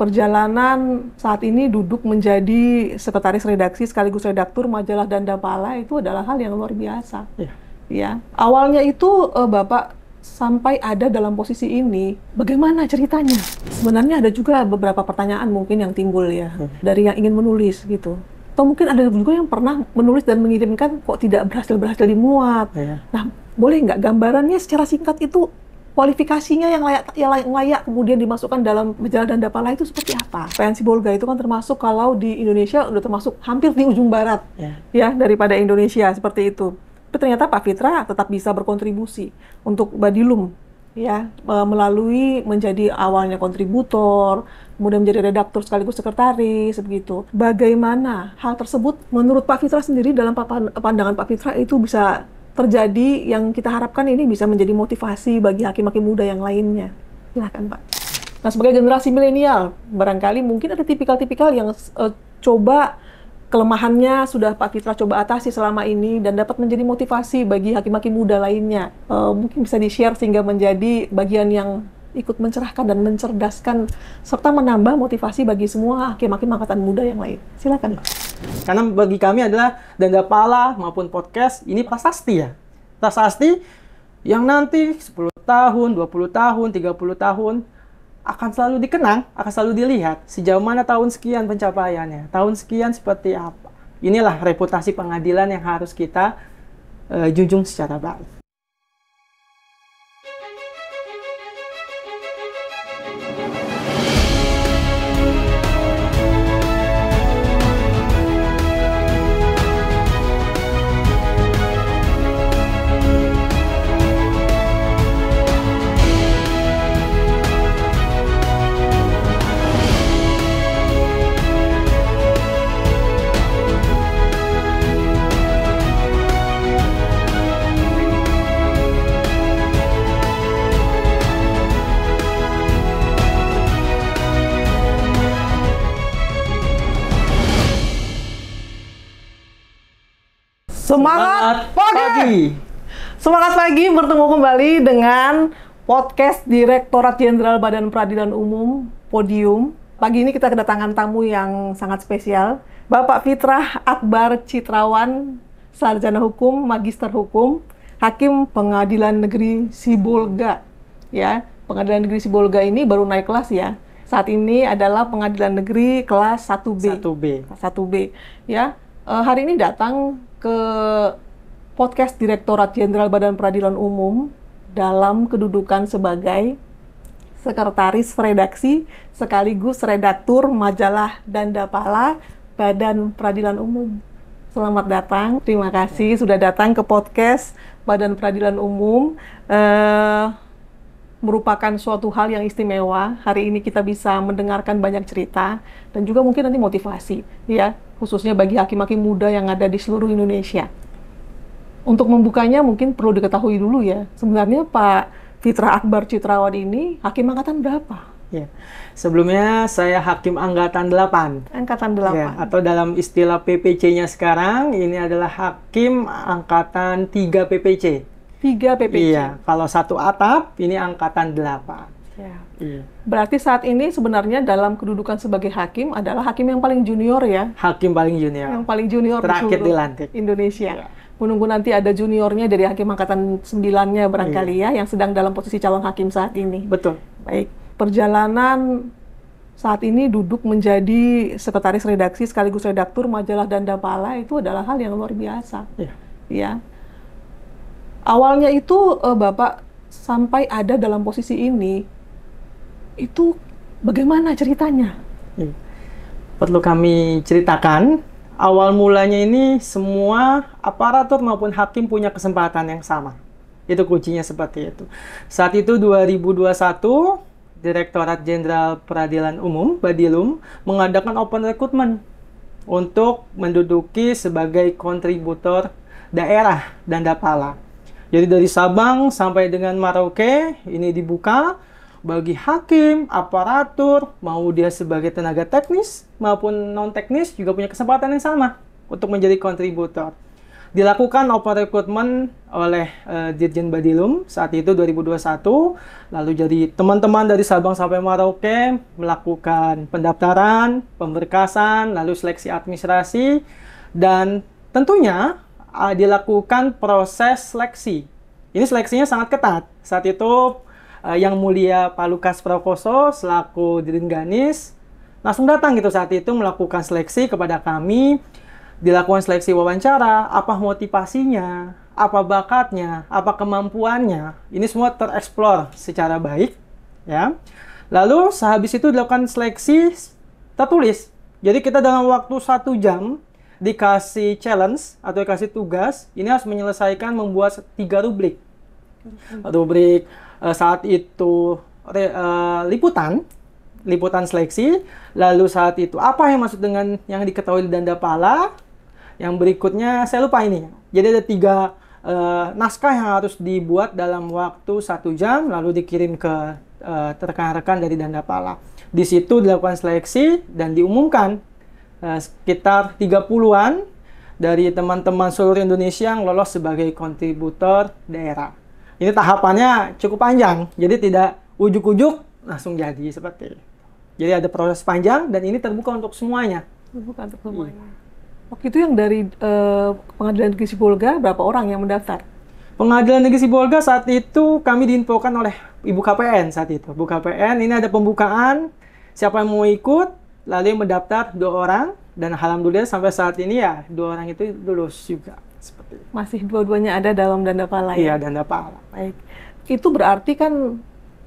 perjalanan saat ini duduk menjadi sekretaris redaksi sekaligus redaktur majalah Danda Pala itu adalah hal yang luar biasa. Ya. ya. Awalnya itu uh, Bapak sampai ada dalam posisi ini, bagaimana ceritanya? Sebenarnya ada juga beberapa pertanyaan mungkin yang timbul ya hmm. dari yang ingin menulis gitu. Atau mungkin ada juga yang pernah menulis dan mengirimkan kok tidak berhasil-berhasil dimuat. Ya. Nah, boleh nggak gambarannya secara singkat itu kualifikasinya yang layak yang layak, layak kemudian dimasukkan dalam bejala dan dapala itu seperti apa? Pensi Bolga itu kan termasuk kalau di Indonesia udah termasuk hampir di ujung barat yeah. ya daripada Indonesia seperti itu. Tapi ternyata Pak Fitra tetap bisa berkontribusi untuk Badilum ya melalui menjadi awalnya kontributor, kemudian menjadi redaktur sekaligus sekretaris begitu. Bagaimana hal tersebut menurut Pak Fitra sendiri dalam pandangan Pak Fitra itu bisa terjadi yang kita harapkan ini bisa menjadi motivasi bagi hakim-hakim muda yang lainnya. Silahkan Pak. Nah sebagai generasi milenial, barangkali mungkin ada tipikal-tipikal yang uh, coba kelemahannya sudah Pak Fitra coba atasi selama ini dan dapat menjadi motivasi bagi hakim-hakim muda lainnya. Uh, mungkin bisa di-share sehingga menjadi bagian yang ikut mencerahkan dan mencerdaskan serta menambah motivasi bagi semua hakim-hakim angkatan muda yang lain. Silakan, Pak. Karena bagi kami adalah danda pala maupun podcast ini prasasti ya. Prasasti yang nanti 10 tahun, 20 tahun, 30 tahun akan selalu dikenang, akan selalu dilihat sejauh mana tahun sekian pencapaiannya, tahun sekian seperti apa. Inilah reputasi pengadilan yang harus kita uh, junjung secara baik. dengan podcast Direktorat Jenderal Badan Peradilan Umum Podium. Pagi ini kita kedatangan tamu yang sangat spesial, Bapak Fitrah Akbar Citrawan, sarjana hukum, magister hukum, hakim Pengadilan Negeri Sibolga. Ya, Pengadilan Negeri Sibolga ini baru naik kelas ya. Saat ini adalah Pengadilan Negeri kelas 1B. 1B. 1B. Ya, eh, hari ini datang ke podcast Direktorat Jenderal Badan Peradilan Umum dalam kedudukan sebagai sekretaris redaksi sekaligus redaktur majalah Pala Badan Peradilan Umum. Selamat datang, terima kasih sudah datang ke podcast Badan Peradilan Umum. Uh, merupakan suatu hal yang istimewa. Hari ini kita bisa mendengarkan banyak cerita dan juga mungkin nanti motivasi, ya, khususnya bagi hakim-hakim muda yang ada di seluruh Indonesia untuk membukanya mungkin perlu diketahui dulu ya. Sebenarnya Pak Fitra Akbar Citrawan ini hakim angkatan berapa? Ya. Sebelumnya saya hakim angkatan 8. Angkatan 8. Ya, atau dalam istilah PPC-nya sekarang ini adalah hakim angkatan 3 PPC. 3 PPC. Iya, kalau satu atap ini angkatan 8. Ya. Iya. Berarti saat ini sebenarnya dalam kedudukan sebagai hakim adalah hakim yang paling junior ya? Hakim paling junior. Yang paling junior terakhir di dilantik Indonesia. Ya menunggu nanti ada juniornya dari hakim angkatan sembilannya barangkali iya. ya yang sedang dalam posisi calon hakim saat ini. Betul. Baik, perjalanan saat ini duduk menjadi sekretaris redaksi sekaligus redaktur majalah Danda Pala itu adalah hal yang luar biasa. Iya. Ya. Awalnya itu eh, Bapak sampai ada dalam posisi ini itu bagaimana ceritanya? Iya. Perlu kami ceritakan awal mulanya ini semua aparatur maupun hakim punya kesempatan yang sama. Itu kuncinya seperti itu. Saat itu 2021, Direktorat Jenderal Peradilan Umum, Badilum, mengadakan open recruitment untuk menduduki sebagai kontributor daerah dan dapala. Jadi dari Sabang sampai dengan Merauke ini dibuka bagi hakim, aparatur, mau dia sebagai tenaga teknis maupun non teknis juga punya kesempatan yang sama untuk menjadi kontributor. Dilakukan open recruitment oleh uh, Dirjen Badilum saat itu 2021, lalu jadi teman-teman dari Sabang sampai Merauke melakukan pendaftaran, pemberkasan, lalu seleksi administrasi, dan tentunya uh, dilakukan proses seleksi. Ini seleksinya sangat ketat. Saat itu uh, Yang Mulia Pak Lukas prokoso selaku Dirin Ganis langsung datang gitu saat itu melakukan seleksi kepada kami dilakukan seleksi wawancara apa motivasinya apa bakatnya apa kemampuannya ini semua tereksplor secara baik ya lalu sehabis itu dilakukan seleksi tertulis jadi kita dalam waktu satu jam dikasih challenge atau dikasih tugas, ini harus menyelesaikan membuat tiga rubrik. Rubrik uh, saat itu re, uh, liputan liputan seleksi lalu saat itu apa yang masuk dengan yang diketahui di danda pala yang berikutnya saya lupa ini jadi ada tiga uh, naskah yang harus dibuat dalam waktu satu jam lalu dikirim ke uh, rekan-rekan dari danda pala di situ dilakukan seleksi dan diumumkan uh, sekitar 30-an dari teman-teman seluruh Indonesia yang lolos sebagai kontributor daerah ini tahapannya cukup panjang. Jadi tidak ujuk-ujuk langsung jadi seperti ini. Jadi ada proses panjang dan ini terbuka untuk semuanya. Terbuka untuk semuanya. Iya. Waktu itu yang dari uh, Pengadilan Negeri Sibolga berapa orang yang mendaftar? Pengadilan Negeri Sibolga saat itu kami diinfokan oleh Ibu KPN saat itu. Ibu KPN ini ada pembukaan siapa yang mau ikut lalu yang mendaftar dua orang dan alhamdulillah sampai saat ini ya dua orang itu lulus juga. Seperti itu. Masih dua-duanya ada dalam danda pala ya? Iya, danda pala. Baik. Itu berarti kan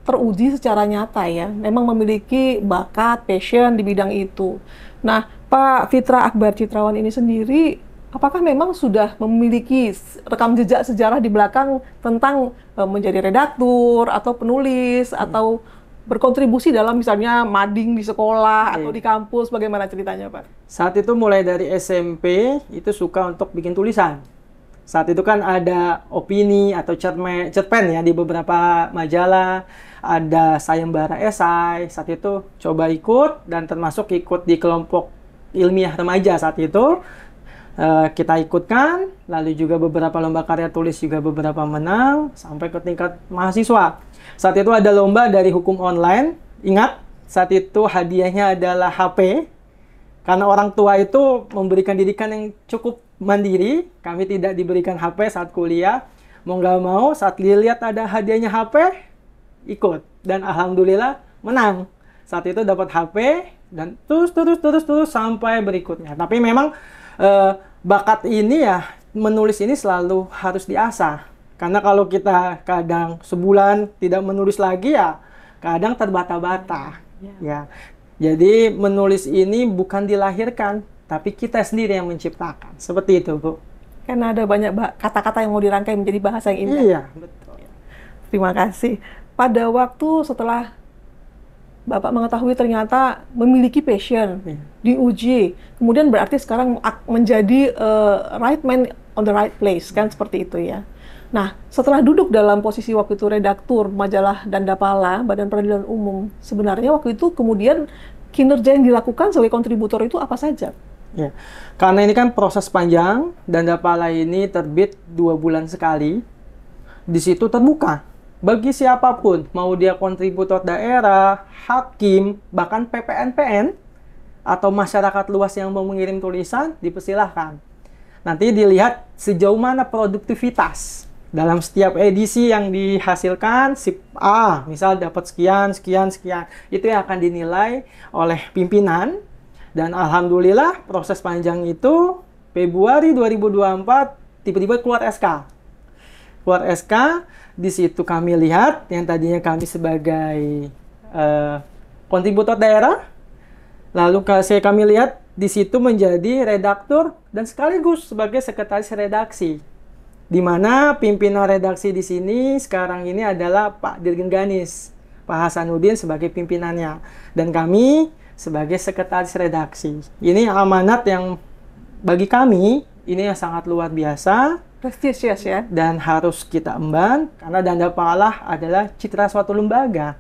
teruji secara nyata ya, memang memiliki bakat, passion di bidang itu. Nah, Pak Fitra Akbar Citrawan ini sendiri, apakah memang sudah memiliki rekam jejak sejarah di belakang tentang e, menjadi redaktur atau penulis hmm. atau berkontribusi dalam misalnya mading di sekolah hmm. atau di kampus bagaimana ceritanya Pak? Saat itu mulai dari SMP itu suka untuk bikin tulisan. Saat itu kan ada opini atau cerpen ya di beberapa majalah, ada sayembara esai. Saat itu coba ikut dan termasuk ikut di kelompok ilmiah remaja saat itu Eh, kita ikutkan, lalu juga beberapa lomba karya tulis juga beberapa menang sampai ke tingkat mahasiswa. Saat itu ada lomba dari hukum online. Ingat, saat itu hadiahnya adalah HP. Karena orang tua itu memberikan didikan yang cukup mandiri, kami tidak diberikan HP saat kuliah. Mau nggak mau, saat dilihat ada hadiahnya HP, ikut. Dan alhamdulillah menang. Saat itu dapat HP dan terus terus terus terus sampai berikutnya. Tapi memang uh, bakat ini ya menulis ini selalu harus diasah. Karena kalau kita kadang sebulan tidak menulis lagi ya kadang terbata-bata. Yeah. Ya. Jadi menulis ini bukan dilahirkan, tapi kita sendiri yang menciptakan. Seperti itu, Bu. Karena ada banyak kata-kata yang mau dirangkai menjadi bahasa yang indah. Iya, betul. Terima kasih. Pada waktu setelah Bapak mengetahui ternyata memiliki passion, yeah. diuji, kemudian berarti sekarang menjadi uh, right man on the right place kan seperti itu ya. Nah, setelah duduk dalam posisi waktu itu redaktur majalah dan Dapala Badan Peradilan Umum, sebenarnya waktu itu kemudian kinerja yang dilakukan sebagai kontributor itu apa saja? Ya. Karena ini kan proses panjang dan Dapala ini terbit dua bulan sekali. Di situ terbuka bagi siapapun, mau dia kontributor daerah, hakim, bahkan PPNPN, atau masyarakat luas yang mau mengirim tulisan, dipersilahkan. Nanti dilihat sejauh mana produktivitas dalam setiap edisi yang dihasilkan, si A, misal dapat sekian, sekian, sekian. Itu yang akan dinilai oleh pimpinan. Dan Alhamdulillah proses panjang itu Februari 2024 tiba-tiba keluar SK. Keluar SK, di situ kami lihat yang tadinya kami sebagai uh, eh, kontributor daerah, lalu saya kami lihat di situ menjadi redaktur dan sekaligus sebagai sekretaris redaksi. Di mana pimpinan redaksi di sini sekarang ini adalah Pak Dirgen Ganis, Pak Hasanuddin sebagai pimpinannya, dan kami sebagai sekretaris redaksi. Ini amanat yang bagi kami ini yang sangat luar biasa prestisius ya dan harus kita emban karena dana pahala adalah citra suatu lembaga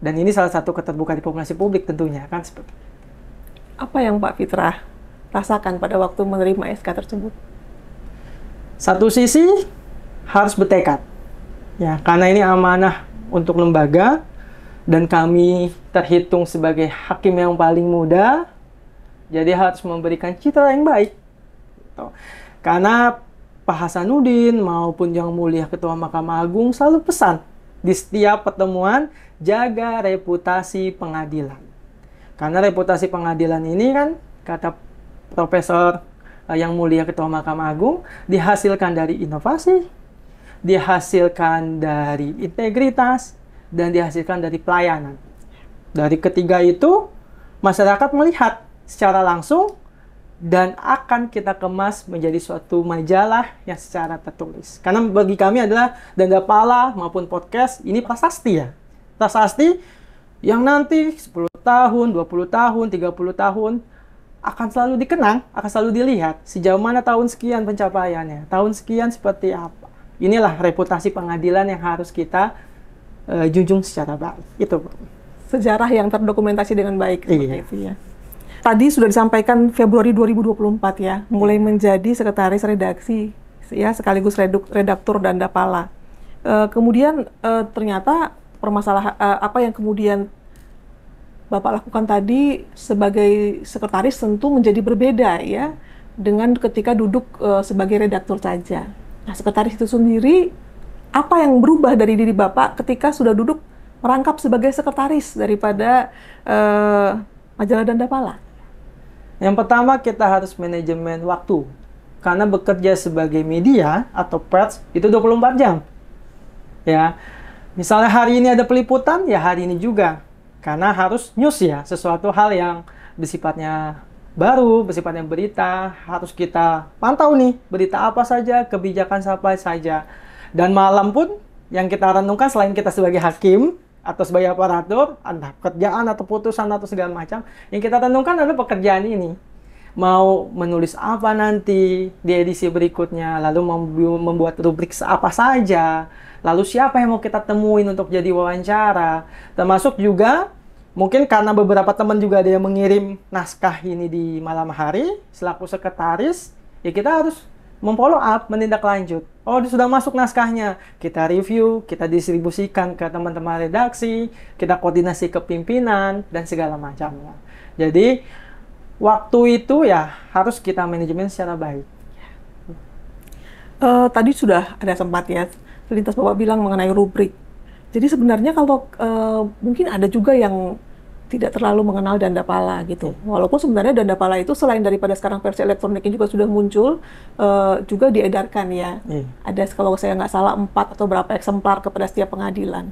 dan ini salah satu keterbukaan populasi publik tentunya kan seperti apa yang Pak Fitrah rasakan pada waktu menerima SK tersebut satu sisi harus bertekad ya karena ini amanah untuk lembaga dan kami terhitung sebagai hakim yang paling muda jadi harus memberikan citra yang baik gitu. karena Pak Hasanuddin maupun Yang Mulia Ketua Mahkamah Agung selalu pesan di setiap pertemuan jaga reputasi pengadilan. Karena reputasi pengadilan ini kan kata Profesor eh, Yang Mulia Ketua Mahkamah Agung dihasilkan dari inovasi, dihasilkan dari integritas, dan dihasilkan dari pelayanan. Dari ketiga itu masyarakat melihat secara langsung dan akan kita kemas menjadi suatu majalah yang secara tertulis. Karena bagi kami adalah Danda Pala maupun podcast ini prasasti ya. Prasasti yang nanti 10 tahun, 20 tahun, 30 tahun akan selalu dikenang, akan selalu dilihat sejauh mana tahun sekian pencapaiannya, tahun sekian seperti apa. Inilah reputasi pengadilan yang harus kita uh, junjung secara baik. Itu sejarah yang terdokumentasi dengan baik seperti iya. itu ya tadi sudah disampaikan Februari 2024 ya, mulai iya. menjadi sekretaris redaksi ya sekaligus reduk, redaktur dan dapala. Uh, eh, kemudian uh, ternyata permasalahan uh, apa yang kemudian Bapak lakukan tadi sebagai sekretaris tentu menjadi berbeda ya dengan ketika duduk uh, sebagai redaktur saja. Nah, sekretaris itu sendiri apa yang berubah dari diri Bapak ketika sudah duduk merangkap sebagai sekretaris daripada uh, majalah dan dapala? Yang pertama kita harus manajemen waktu. Karena bekerja sebagai media atau press itu 24 jam. Ya. Misalnya hari ini ada peliputan, ya hari ini juga. Karena harus news ya, sesuatu hal yang bersifatnya baru, bersifatnya berita, harus kita pantau nih, berita apa saja, kebijakan siapa saja. Dan malam pun yang kita renungkan selain kita sebagai hakim, atau sebagai aparatur, entah pekerjaan atau putusan atau segala macam, yang kita tentukan adalah pekerjaan ini. Mau menulis apa nanti di edisi berikutnya, lalu membuat rubrik apa saja, lalu siapa yang mau kita temuin untuk jadi wawancara, termasuk juga mungkin karena beberapa teman juga ada yang mengirim naskah ini di malam hari, selaku sekretaris, ya kita harus memfollow up, menindak lanjut. Oh, sudah masuk naskahnya. Kita review, kita distribusikan ke teman-teman redaksi, kita koordinasi ke pimpinan, dan segala macamnya. Jadi, waktu itu ya harus kita manajemen secara baik. Uh, tadi sudah ada sempat ya, lintas Bapak bilang mengenai rubrik. Jadi sebenarnya kalau uh, mungkin ada juga yang tidak terlalu mengenal danda pala gitu. Iya. Walaupun sebenarnya danda pala itu selain daripada sekarang versi elektroniknya juga sudah muncul, uh, juga diedarkan ya. Hmm. Ada kalau saya nggak salah empat atau berapa eksemplar kepada setiap pengadilan.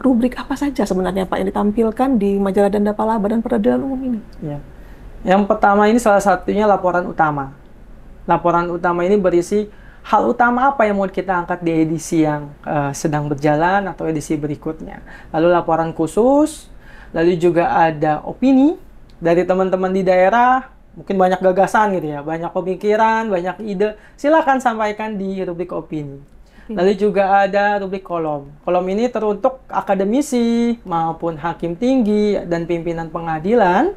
Rubrik apa saja sebenarnya Pak yang ditampilkan di majalah danda pala Badan Peradilan Umum ini? Ya. Yang pertama ini salah satunya laporan utama. Laporan utama ini berisi hal utama apa yang mau kita angkat di edisi yang uh, sedang berjalan atau edisi berikutnya. Lalu laporan khusus, Lalu juga ada opini dari teman-teman di daerah, mungkin banyak gagasan gitu ya, banyak pemikiran, banyak ide. Silakan sampaikan di rubrik opini. Lalu juga ada rubrik kolom. Kolom ini teruntuk akademisi maupun hakim tinggi dan pimpinan pengadilan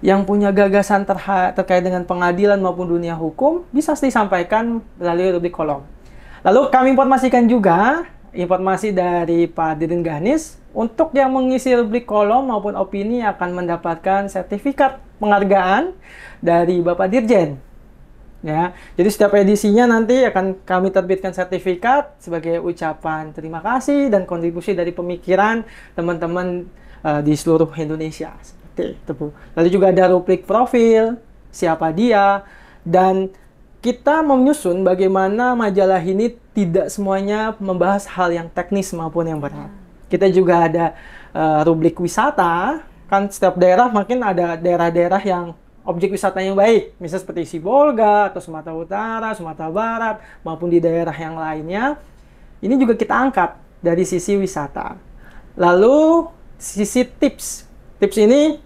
yang punya gagasan terkait dengan pengadilan maupun dunia hukum bisa disampaikan melalui rubrik kolom. Lalu kami informasikan juga informasi dari Pak Dirin Ganis untuk yang mengisi rubrik kolom maupun opini akan mendapatkan sertifikat penghargaan dari Bapak Dirjen. Ya, jadi setiap edisinya nanti akan kami terbitkan sertifikat sebagai ucapan terima kasih dan kontribusi dari pemikiran teman-teman uh, di seluruh Indonesia. Seperti Lalu juga ada rubrik profil, siapa dia, dan kita menyusun bagaimana majalah ini tidak semuanya membahas hal yang teknis maupun yang berat. Kita juga ada uh, rubrik wisata. Kan setiap daerah makin ada daerah-daerah yang objek wisata yang baik. Misalnya seperti Sibolga atau Sumatera Utara, Sumatera Barat, maupun di daerah yang lainnya. Ini juga kita angkat dari sisi wisata. Lalu sisi tips. Tips ini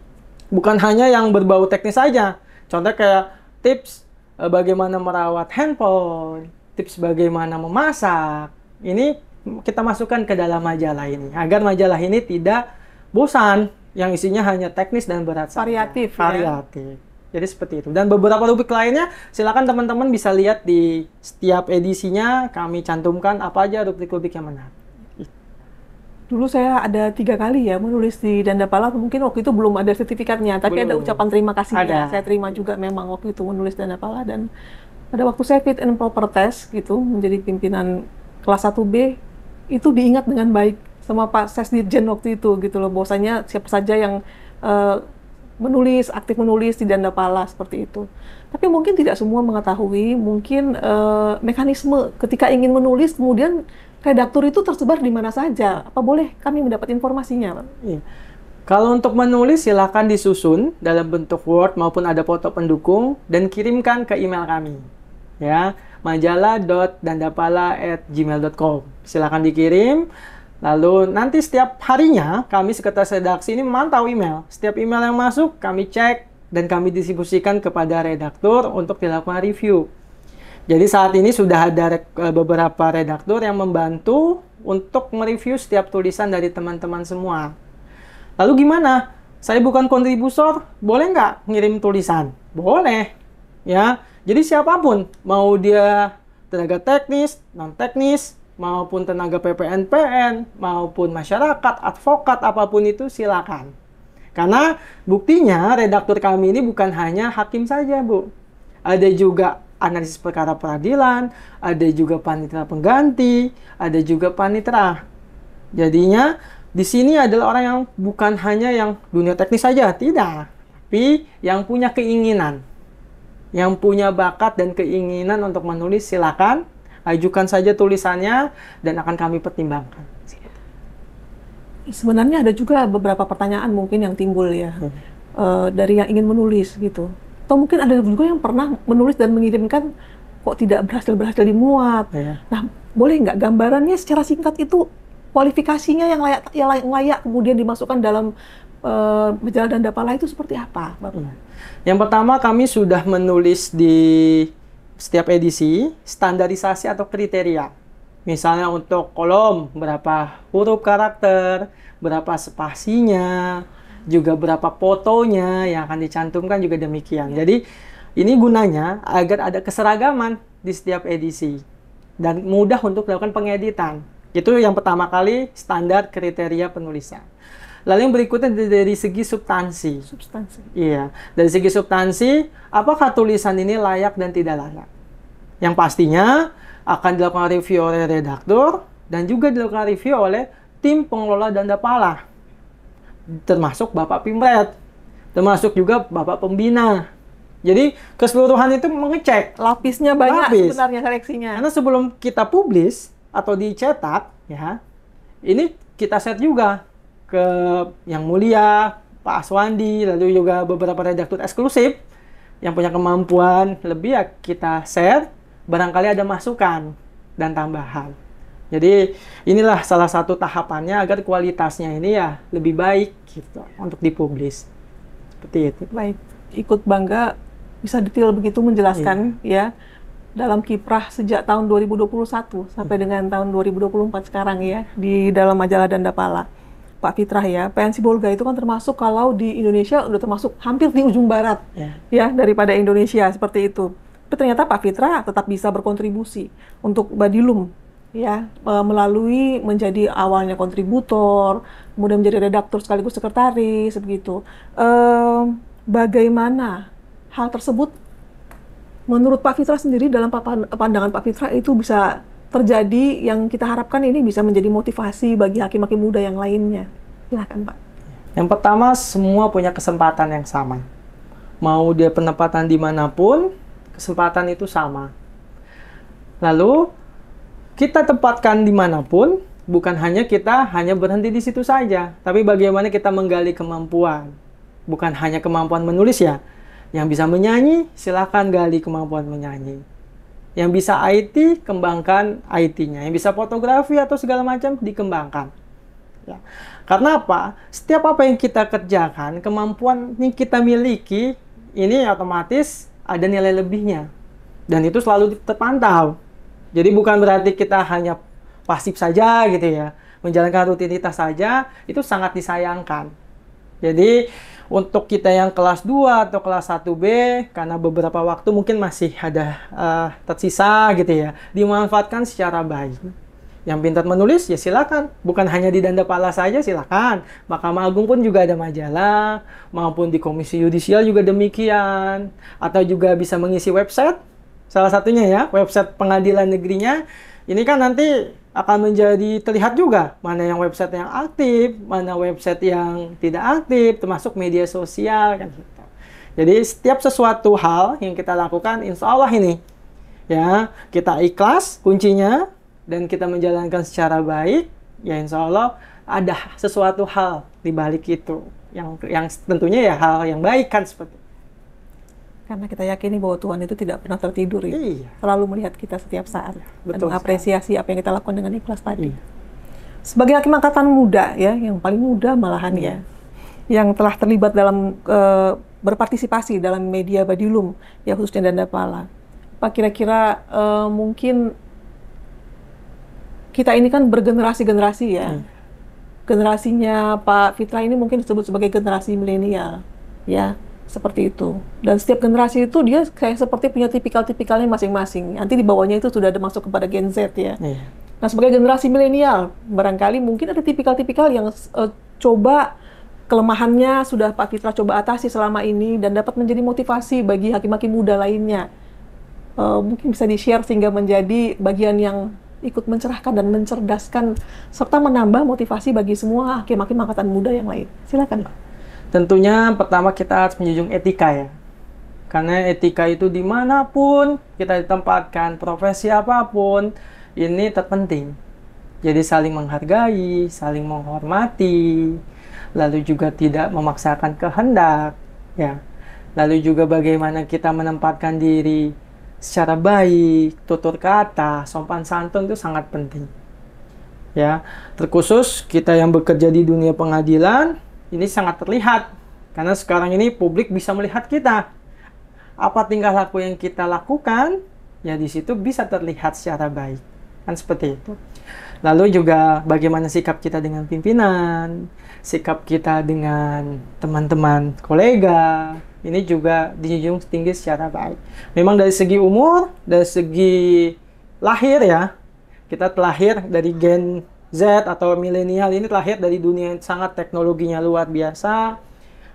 bukan hanya yang berbau teknis saja. Contoh kayak tips eh, bagaimana merawat handphone, tips bagaimana memasak. Ini kita masukkan ke dalam majalah ini agar majalah ini tidak bosan yang isinya hanya teknis dan berat variatif saja. variatif ya? jadi seperti itu dan beberapa rubrik lainnya silakan teman-teman bisa lihat di setiap edisinya kami cantumkan apa aja rubrik-rubrik yang menarik dulu saya ada tiga kali ya menulis di danda Dandapala mungkin waktu itu belum ada sertifikatnya tapi belum. ada ucapan terima kasih ya. ada. saya terima juga memang waktu itu menulis danda Dandapala dan pada waktu saya fit and proper test gitu menjadi pimpinan kelas 1B itu diingat dengan baik sama Pak Sesdirjen waktu itu gitu loh bahwasanya siapa saja yang uh, menulis aktif menulis di danda pala seperti itu tapi mungkin tidak semua mengetahui mungkin uh, mekanisme ketika ingin menulis kemudian redaktur itu tersebar di mana saja apa boleh kami mendapat informasinya iya. kalau untuk menulis silahkan disusun dalam bentuk Word maupun ada foto pendukung dan kirimkan ke email kami ya majalah gmail.com silahkan dikirim Lalu nanti setiap harinya kami sekretaris redaksi ini memantau email. Setiap email yang masuk kami cek dan kami distribusikan kepada redaktur untuk dilakukan review. Jadi saat ini sudah ada e, beberapa redaktur yang membantu untuk mereview setiap tulisan dari teman-teman semua. Lalu gimana? Saya bukan kontributor, boleh nggak ngirim tulisan? Boleh, ya. Jadi siapapun, mau dia tenaga teknis, non teknis, maupun tenaga PPNPN, maupun masyarakat, advokat apapun itu silakan. Karena buktinya redaktur kami ini bukan hanya hakim saja, Bu. Ada juga analisis perkara peradilan, ada juga panitera pengganti, ada juga panitera. Jadinya di sini adalah orang yang bukan hanya yang dunia teknis saja, tidak, tapi yang punya keinginan yang punya bakat dan keinginan untuk menulis silakan ajukan saja tulisannya dan akan kami pertimbangkan. Sebenarnya ada juga beberapa pertanyaan mungkin yang timbul ya hmm. uh, dari yang ingin menulis gitu. Atau mungkin ada juga yang pernah menulis dan mengirimkan kok tidak berhasil berhasil dimuat. Yeah. Nah, boleh nggak gambarannya secara singkat itu kualifikasinya yang layak yang layak, kemudian dimasukkan dalam uh, dan dapala itu seperti apa, Bapak? Hmm yang pertama kami sudah menulis di setiap edisi standarisasi atau kriteria. Misalnya untuk kolom berapa huruf karakter, berapa spasinya, juga berapa fotonya yang akan dicantumkan juga demikian. Iya. Jadi ini gunanya agar ada keseragaman di setiap edisi dan mudah untuk melakukan pengeditan. Itu yang pertama kali standar kriteria penulisan. Lalu yang berikutnya dari segi substansi. Substansi. Iya. Dari segi substansi, apakah tulisan ini layak dan tidak layak? Yang pastinya akan dilakukan review oleh redaktur dan juga dilakukan review oleh tim pengelola dan pala, Termasuk Bapak Pimret. Termasuk juga Bapak Pembina. Jadi keseluruhan itu mengecek. Lapisnya banyak Lapis. sebenarnya seleksinya. Karena sebelum kita publis atau dicetak, ya, ini kita set juga ke Yang Mulia, Pak Aswandi, lalu juga beberapa redaktur eksklusif yang punya kemampuan lebih ya kita share, barangkali ada masukan dan tambahan. Jadi inilah salah satu tahapannya agar kualitasnya ini ya lebih baik gitu untuk dipublis. Seperti itu. Baik, ikut bangga bisa detail begitu menjelaskan iya. ya dalam kiprah sejak tahun 2021 sampai hmm. dengan tahun 2024 sekarang ya di dalam majalah Danda Dandapala. Pak Fitrah ya, pensi Bolga itu kan termasuk kalau di Indonesia udah termasuk hampir di ujung barat yeah. ya daripada Indonesia seperti itu. Tapi ternyata Pak Fitra tetap bisa berkontribusi untuk Badilum ya e, melalui menjadi awalnya kontributor, kemudian menjadi redaktur sekaligus sekretaris begitu. Ehm, bagaimana hal tersebut menurut Pak Fitra sendiri dalam pandangan Pak Fitra itu bisa terjadi yang kita harapkan ini bisa menjadi motivasi bagi hakim-hakim muda yang lainnya. Silahkan Pak. Yang pertama, semua punya kesempatan yang sama. Mau dia penempatan dimanapun, kesempatan itu sama. Lalu, kita tempatkan dimanapun, bukan hanya kita hanya berhenti di situ saja, tapi bagaimana kita menggali kemampuan. Bukan hanya kemampuan menulis ya, yang bisa menyanyi silahkan gali kemampuan menyanyi yang bisa IT, kembangkan IT-nya. Yang bisa fotografi atau segala macam, dikembangkan. Ya. Karena apa? Setiap apa yang kita kerjakan, kemampuan yang kita miliki, ini otomatis ada nilai lebihnya. Dan itu selalu terpantau. Jadi bukan berarti kita hanya pasif saja gitu ya. Menjalankan rutinitas saja, itu sangat disayangkan. Jadi untuk kita yang kelas 2 atau kelas 1B, karena beberapa waktu mungkin masih ada uh, tersisa gitu ya, dimanfaatkan secara baik. Yang pintar menulis ya silakan, bukan hanya di Danda Pala saja silakan. Mahkamah Agung pun juga ada majalah, maupun di Komisi Yudisial juga demikian. Atau juga bisa mengisi website, salah satunya ya, website pengadilan negerinya. Ini kan nanti akan menjadi terlihat juga mana yang website yang aktif, mana website yang tidak aktif, termasuk media sosial kan gitu. Jadi setiap sesuatu hal yang kita lakukan, insya Allah ini ya kita ikhlas kuncinya dan kita menjalankan secara baik, ya insya Allah ada sesuatu hal di balik itu yang yang tentunya ya hal yang baik kan seperti karena kita yakini bahwa Tuhan itu tidak pernah tertidur ya. Iya. Selalu melihat kita setiap saat Betul dan mengapresiasi apa yang kita lakukan dengan ikhlas tadi. Iya. Sebagai hakim angkatan muda ya, yang paling muda malahan ya, iya. ya, yang telah terlibat dalam e, berpartisipasi dalam media Badilum ya khususnya Danda Pala. Pak kira-kira e, mungkin kita ini kan bergenerasi-generasi ya. iya. Generasinya Pak Fitra ini mungkin disebut sebagai generasi milenial ya seperti itu. Dan setiap generasi itu dia kayak seperti punya tipikal-tipikalnya masing-masing. Nanti di bawahnya itu sudah ada masuk kepada Gen Z ya. Yeah. Nah sebagai generasi milenial barangkali mungkin ada tipikal-tipikal yang uh, coba kelemahannya sudah Pak Fitra coba atasi selama ini dan dapat menjadi motivasi bagi hakim-hakim muda lainnya. Uh, mungkin bisa di-share sehingga menjadi bagian yang ikut mencerahkan dan mencerdaskan serta menambah motivasi bagi semua hakim-hakim angkatan muda yang lain. Silakan, Pak. Tentunya pertama kita harus menjunjung etika ya. Karena etika itu dimanapun kita ditempatkan, profesi apapun, ini terpenting. Jadi saling menghargai, saling menghormati, lalu juga tidak memaksakan kehendak, ya. Lalu juga bagaimana kita menempatkan diri secara baik, tutur kata, sopan santun itu sangat penting. Ya, terkhusus kita yang bekerja di dunia pengadilan, ini sangat terlihat karena sekarang ini publik bisa melihat kita. Apa tingkah laku yang kita lakukan, ya di situ bisa terlihat secara baik. Kan seperti itu. Lalu juga bagaimana sikap kita dengan pimpinan, sikap kita dengan teman-teman kolega, ini juga dijunjung tinggi secara baik. Memang dari segi umur, dari segi lahir ya, kita terlahir dari gen Z atau milenial ini lahir dari dunia yang sangat teknologinya luar biasa.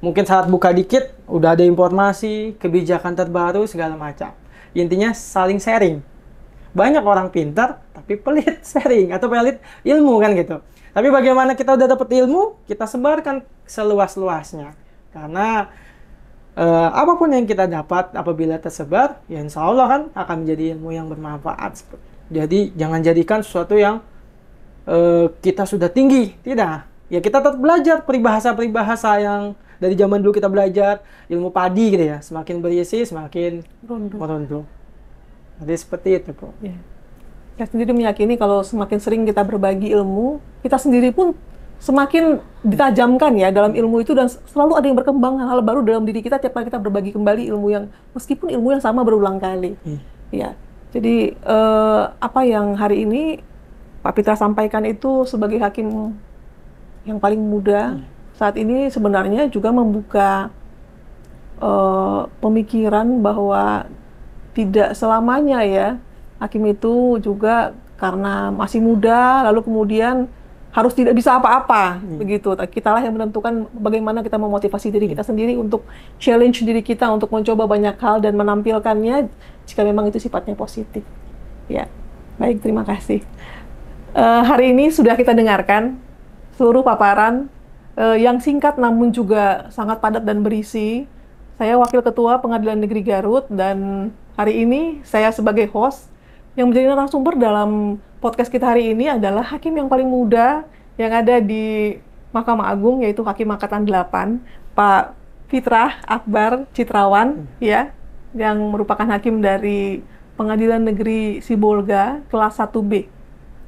Mungkin saat buka dikit udah ada informasi, kebijakan terbaru segala macam. Intinya saling sharing. Banyak orang pintar tapi pelit sharing atau pelit ilmu kan gitu. Tapi bagaimana kita udah dapet ilmu, kita sebarkan seluas-luasnya. Karena eh, apapun yang kita dapat apabila tersebar, ya insya Allah kan akan menjadi ilmu yang bermanfaat. Jadi jangan jadikan sesuatu yang Eh, kita sudah tinggi, tidak. Ya kita tetap belajar peribahasa-peribahasa yang dari zaman dulu kita belajar ilmu padi gitu ya, semakin berisi semakin merunduk. Jadi seperti itu, Bu. Ya. Saya sendiri meyakini kalau semakin sering kita berbagi ilmu, kita sendiri pun semakin ditajamkan ya dalam ilmu itu dan selalu ada yang berkembang hal-hal baru dalam diri kita tiap kali kita berbagi kembali ilmu yang meskipun ilmu yang sama berulang kali. Hmm. Ya. Jadi eh, apa yang hari ini Pak Pitra sampaikan itu sebagai hakim yang paling muda hmm. saat ini sebenarnya juga membuka uh, pemikiran bahwa tidak selamanya ya hakim itu juga karena masih muda lalu kemudian harus tidak bisa apa-apa hmm. begitu kitalah yang menentukan bagaimana kita memotivasi diri kita sendiri untuk challenge diri kita untuk mencoba banyak hal dan menampilkannya jika memang itu sifatnya positif ya baik terima kasih uh, hari ini sudah kita dengarkan seluruh paparan uh, yang singkat namun juga sangat padat dan berisi. Saya Wakil Ketua Pengadilan Negeri Garut dan hari ini saya sebagai host yang menjadi narasumber dalam podcast kita hari ini adalah hakim yang paling muda yang ada di Mahkamah Agung yaitu Hakim Angkatan 8, Pak Fitrah Akbar Citrawan hmm. ya yang merupakan hakim dari Pengadilan Negeri Sibolga kelas 1B.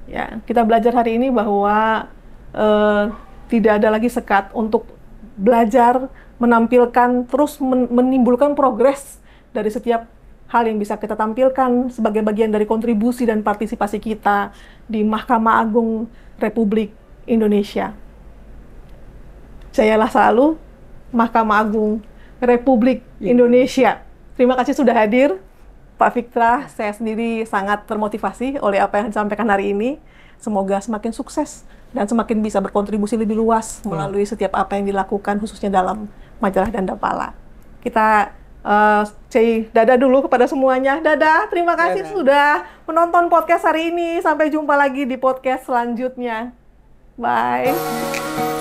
Ya, kita belajar hari ini bahwa uh, tidak ada lagi sekat untuk belajar, menampilkan, terus men menimbulkan progres dari setiap hal yang bisa kita tampilkan sebagai bagian dari kontribusi dan partisipasi kita di Mahkamah Agung Republik Indonesia. Jayalah selalu Mahkamah Agung Republik ya. Indonesia. Terima kasih sudah hadir. Pak Fikra, saya sendiri sangat termotivasi oleh apa yang disampaikan hari ini. Semoga semakin sukses dan semakin bisa berkontribusi lebih luas melalui setiap apa yang dilakukan khususnya dalam majalah dan dapala. Kita uh, say dadah dulu kepada semuanya. Dadah, terima kasih dadah. sudah menonton podcast hari ini. Sampai jumpa lagi di podcast selanjutnya. Bye.